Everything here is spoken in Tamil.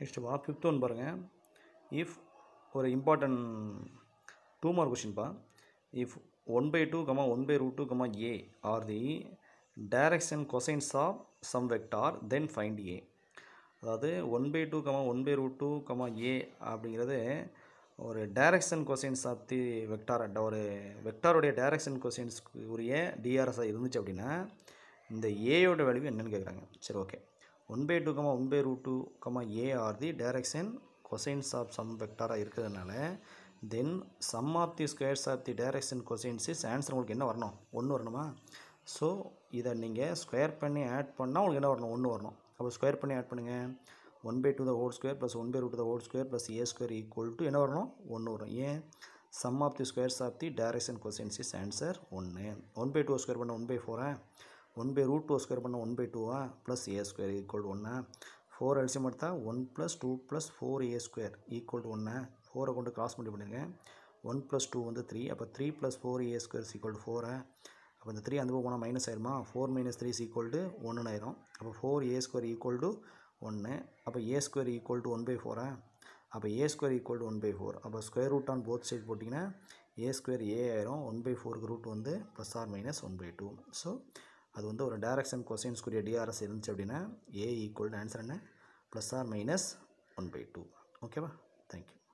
நெக்ஸ்ட் வா ஃபிஃப்த் ஒன் பாருங்கள் இஃப் ஒரு இம்பார்ட்டன்ட் டூ மார்க் கொஷின்ப்பா if one by two comma one by root two comma A are the direction cosines of some vector then find A அதாவது one by two comma one by root two comma A அப்படிங்கிறது ஒரு direction cosines of the vector ஒரு வெக்டாருடைய டைரக்ஷன் கொசைன்ஸ்க்கு உரிய டிஆர்எஸ்ஸாக இருந்துச்சு அப்படின்னா இந்த ஏயோட வேல்யூ என்னென்னு கேட்குறாங்க சரி okay one by two comma one by root two comma A are the direction cosines of some வெக்டாராக இருக்கிறதுனால then sum of the squares of the direction cosines is உங்களுக்கு என்ன வரணும் ஒன்று வரணுமா ஸோ இதை நீங்கள் ஸ்கொயர் பண்ணி ஆட் பண்ணால் உங்களுக்கு என்ன வரணும் ஒன்று வரணும் அப்போ ஸ்கொயர் பண்ணி ஆட் பண்ணுங்கள் one by two the whole square plus one by root the whole square plus A square equal to என்ன வரணும் ஒன்று வரும் ஏன் sum of the squares of the direction cosines is answer ஒன்று ஒன் பை டூ ஸ்கொயர் பண்ண ஒன் பை ஃபோரா one by root two square பண்ணால் ஒன் பை டூவா ப்ளஸ் ஏ ஸ்கொயர் ஈக்குவல் ஒன்னா ஃபோர் எல்சியம் எடுத்தால் one plus two plus four A square equal to ஒன்று ஃபோரை கொண்டு கிராஸ் பண்ணி பண்ணிடுங்க ஒன் ப்ளஸ் டூ வந்து த்ரீ அப்போ three plus four A square equal ஃபோரை அப்போ இந்த த்ரீ அந்த போனால் மைனஸ் ஆயிருமா four minus three equal to ஒன்றுன்னு ஆயிரும் அப்போ four A square equal to ஒன்று அப்போ A square equal to one by ஃபோரா அப்போ A square equal to one by four அப்போ square root on both side போட்டிங்கன்னா ஏ ஸ்கொயர் ஏ ஆயிரும் ஒன் பை ஃபோருக்கு ரூட் வந்து plus or minus one by two so அது வந்து ஒரு டேரக்ஷன் கூடிய டிஆர்எஸ் இருந்துச்சு அப்படின்னா ஏ ஈக்குவல் ஆன்சர் என்ன plus or minus one by two ஓகேவா தேங்க்யூ